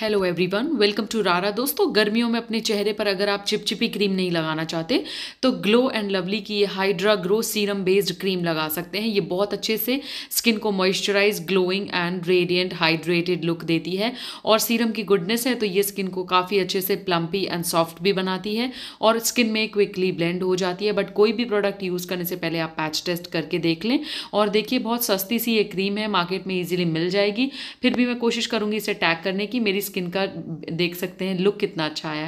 hello everyone welcome to रारा दोस्तों गर्मियों में अपने चेहरे पर अगर आप चिपचिपी क्रीम नहीं लगाना चाहते तो ग्लो एंड लवली की ये hydra grow serum based cream लगा सकते हैं ये बहुत अच्छे से स्किन को moisturise glowing and radiant hydrated look देती है और सीरम की गुडनेस है तो ये स्किन को काफ़ी अच्छे से प्लम्पी एंड सॉफ्ट भी बनाती है और स्किन में क्विकली ब्लेंड हो जाती है बट कोई भी प्रोडक्ट यूज़ करने से पहले आप पैच टेस्ट करके देख लें और देखिए बहुत सस्ती सी ये क्रीम है मार्केट में ईजिली मिल जाएगी फिर भी मैं कोशिश करूँगी इसे टैग करने की मेरी स्किन का देख सकते हैं लुक कितना अच्छा आया है